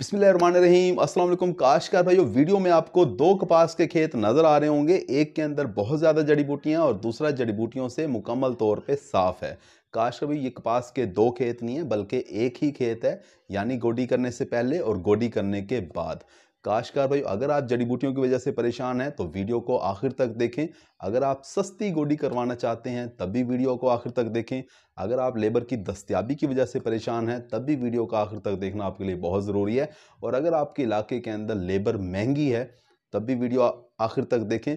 बिस्मिल्लाहिर्रहमानिर्रहीम अस्सलाम वालेकुम काशकार भाई वीडियो में आपको दो कपास के खेत नज़र आ रहे होंगे एक के अंदर बहुत ज़्यादा जड़ी बूटियाँ और दूसरा जड़ी बूटियों से मुकम्मल तौर पे साफ़ है काश कभी ये कपास के दो खेत नहीं है बल्कि एक ही खेत है यानी गोडी करने से पहले और गोडी करने के बाद काशकार भाई अगर आप जड़ी बूटियों की वजह से परेशान हैं तो वीडियो को आखिर तक देखें अगर आप सस्ती गोडी करवाना चाहते हैं तब भी वीडियो को आखिर तक देखें अगर आप लेबर की दस्तियाबी की वजह से परेशान हैं तब भी वीडियो को आखिर तक देखना आपके लिए बहुत ज़रूरी है और अगर आपके इलाके के अंदर लेबर महंगी है तब भी वीडियो आखिर तक देखें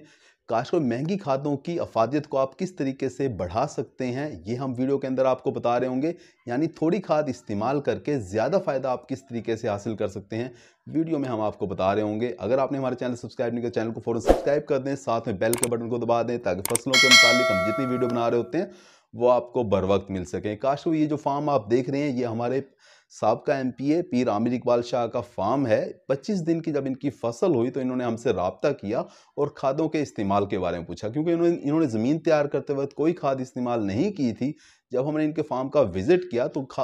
काश महंगी खादों की अफादियत को आप किस तरीके से बढ़ा सकते हैं ये हम वीडियो के अंदर आपको बता रहे होंगे यानी थोड़ी खाद इस्तेमाल करके ज़्यादा फ़ायदा आप किस तरीके से हासिल कर सकते हैं वीडियो में हम आपको बता रहे होंगे अगर आपने हमारे चैनल सब्सक्राइब नहीं किया चैनल को फ़ौरन सब्सक्राइब कर दें साथ में बेल के बटन को दबा दें ताकि फसलों के मुतालिक हम जितनी वीडियो बना रहे होते हैं वो आपको बर वक्त मिल सकें काश ये जो फार्म आप देख रहे हैं ये हमारे सबका एम पी ए पीर आमिर इकबाल शाह का फार्म है पच्चीस दिन की जब इनकी फसल हुई तो इन्होंने हमसे रबता किया और खादों के इस्तेमाल के बारे में पूछा क्योंकि इन्होंने इन्होंने ज़मीन तैयार करते वक्त कोई खाद इस्तेमाल नहीं की थी जब हमने इनके फार्म का विज़िट किया तो खा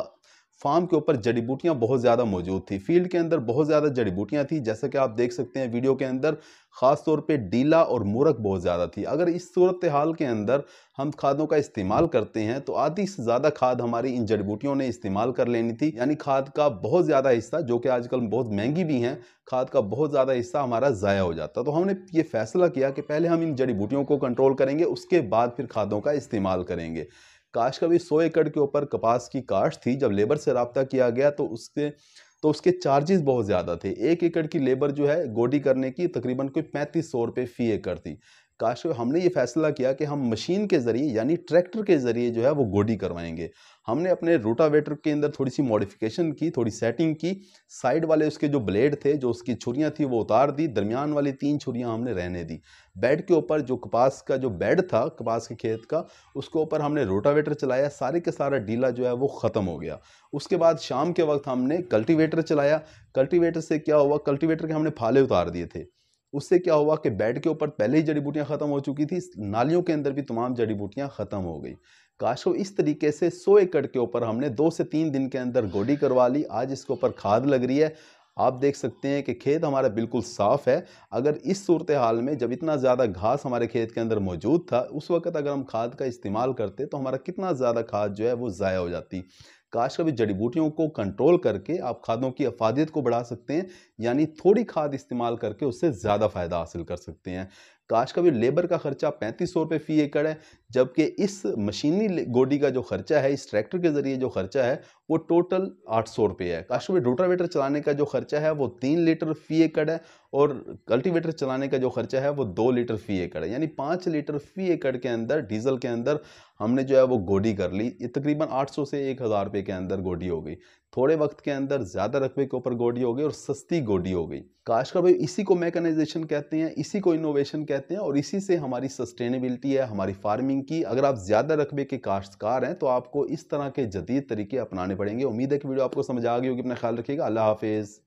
फार्म के ऊपर जड़ी बूटियाँ बहुत ज़्यादा मौजूद थी फील्ड के अंदर बहुत ज़्यादा जड़ी बूटियाँ थी जैसा कि आप देख सकते हैं वीडियो के अंदर ख़ास तौर पे डीला और मुरख बहुत ज़्यादा थी अगर इस सूरत हाल के अंदर हम खादों का इस्तेमाल करते हैं तो आधी से ज़्यादा खाद हमारी इन जड़ी बूटियों ने इस्तेमाल कर लेनी थी यानी खाद का बहुत ज़्यादा हिस्सा जो कि आजकल बहुत महंगी भी हैं खाद का बहुत ज़्यादा हिस्सा हमारा ज़ाया हो जाता तो हमने ये फैसला किया कि पहले हम इन जड़ी बूटियों को कंट्रोल करेंगे उसके बाद फिर खादों का इस्तेमाल करेंगे काश का भी सौ एकड़ के ऊपर कपास की काश्त थी जब लेबर से रबता किया गया तो उसके तो उसके चार्जेस बहुत ज़्यादा थे एक एकड़ की लेबर जो है गोडी करने की तकरीबन कोई पैंतीस सौ रुपये फ़ी एकड़ थी काश हमने ये फैसला किया कि हम मशीन के ज़रिए यानी ट्रैक्टर के ज़रिए जो है वो गोडी करवाएंगे हमने अपने रोटावेटर के अंदर थोड़ी सी मॉडिफिकेशन की थोड़ी सेटिंग की साइड वाले उसके जो ब्लेड थे जो उसकी छुरियाँ थी वो उतार दी दरमियान वाली तीन छुरियाँ हमने रहने दी बेड के ऊपर जो कपास का जो बेड था कपास के खेत का उसके ऊपर हमने रोटावेटर चलाया सारे के सारा डीला जो है वो ख़त्म हो गया उसके बाद शाम के वक्त हमने कल्टिवेटर चलाया कल्टिवेटर से क्या हुआ कल्टिवेटर के हमने फाले उतार दिए थे उससे क्या हुआ कि बेड के ऊपर पहले ही जड़ी बूटियां ख़त्म हो चुकी थी नालियों के अंदर भी तमाम जड़ी बूटियां ख़त्म हो गई काशो इस तरीके से सो एकड़ के ऊपर हमने दो से तीन दिन के अंदर गोडी करवा ली आज इसके ऊपर खाद लग रही है आप देख सकते हैं कि खेत हमारा बिल्कुल साफ़ है अगर इस सूरत हाल में जब इतना ज़्यादा घास हमारे खेत के अंदर मौजूद था उस वक्त अगर हम खाद का इस्तेमाल करते तो हमारा कितना ज़्यादा खाद जो है वो ज़ाया हो जाती काश कभी जड़ी बूटियों को कंट्रोल करके आप खादों की अफादियत को बढ़ा सकते हैं यानी थोड़ी खाद इस्तेमाल करके उससे ज़्यादा फ़ायदा हासिल कर सकते हैं काश का भी लेबर का खर्चा पैंतीस सौ रुपये फ़ी एकड़ है जबकि इस मशीनी गोडी का जो खर्चा है इस ट्रैक्टर के ज़रिए जो खर्चा है वो टोटल आठ सौ रुपये है काश में रोटावेटर चलाने का जो खर्चा है वो तीन लीटर फ़ी एकड़ है और कल्टीवेटर चलाने का जो खर्चा है वो दो लीटर फ़ी एकड़ है यानी पाँच लीटर फ़ी एकड़ के अंदर डीजल के अंदर हमने जो है वो गोडी कर ली तकरीबन आठ से एक हज़ार रुपये के अंदर गोडी हो गई थोड़े वक्त के अंदर ज़्यादा रकबे के ऊपर गोडी हो गई और सस्ती गोडी हो गई काशकर भाई इसी को मैकेनाइजेशन कहते हैं इसी को इनोवेशन कहते हैं और इसी से हमारी सस्टेनेबिलिटी है हमारी फार्मिंग की अगर आप ज़्यादा रकबे के काश्तकार हैं तो आपको इस तरह के जदीद तरीके अपनाने पड़ेंगे उम्मीद है कि वीडियो आपको समझ आ गई होगी अपना ख्याल रखिएगा अल्लाह हाफिज़